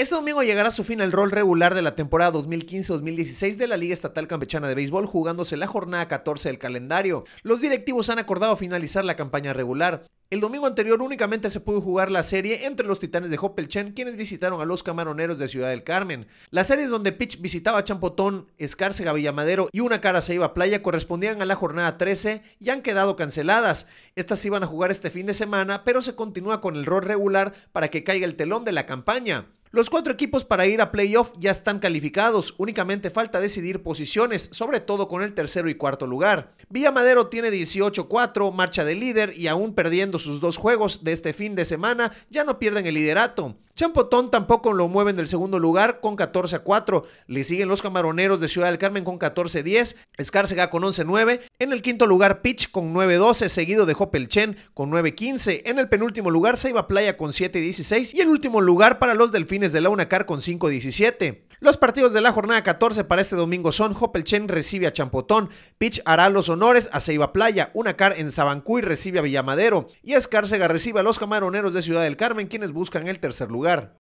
Este domingo llegará a su fin el rol regular de la temporada 2015-2016 de la Liga Estatal Campechana de Béisbol, jugándose la jornada 14 del calendario. Los directivos han acordado finalizar la campaña regular. El domingo anterior únicamente se pudo jugar la serie entre los Titanes de Hoppelchen quienes visitaron a los Camaroneros de Ciudad del Carmen. Las series donde Pitch visitaba a Champotón, Escárcega, Villamadero y Una Cara se iba a Playa correspondían a la jornada 13 y han quedado canceladas. Estas iban a jugar este fin de semana, pero se continúa con el rol regular para que caiga el telón de la campaña. Los cuatro equipos para ir a playoff ya están calificados, únicamente falta decidir posiciones, sobre todo con el tercero y cuarto lugar. Villa Madero tiene 18-4, marcha de líder y aún perdiendo sus dos juegos de este fin de semana, ya no pierden el liderato. Champotón tampoco lo mueven del segundo lugar con 14 a 4. Le siguen los camaroneros de Ciudad del Carmen con 14 a 10. Escárcega con 11 a 9. En el quinto lugar, Pitch con 9 a 12, seguido de Hopelchen con 9 a 15. En el penúltimo lugar, Seiba Playa con 7 a 16. Y el último lugar para los Delfines de la UNACAR con 5 a 17. Los partidos de la jornada 14 para este domingo son Hopelchen recibe a Champotón, Pitch hará los honores a Ceiba Playa, Unacar en Sabancuy recibe a Villamadero y Escárcega recibe a los camaroneros de Ciudad del Carmen quienes buscan el tercer lugar.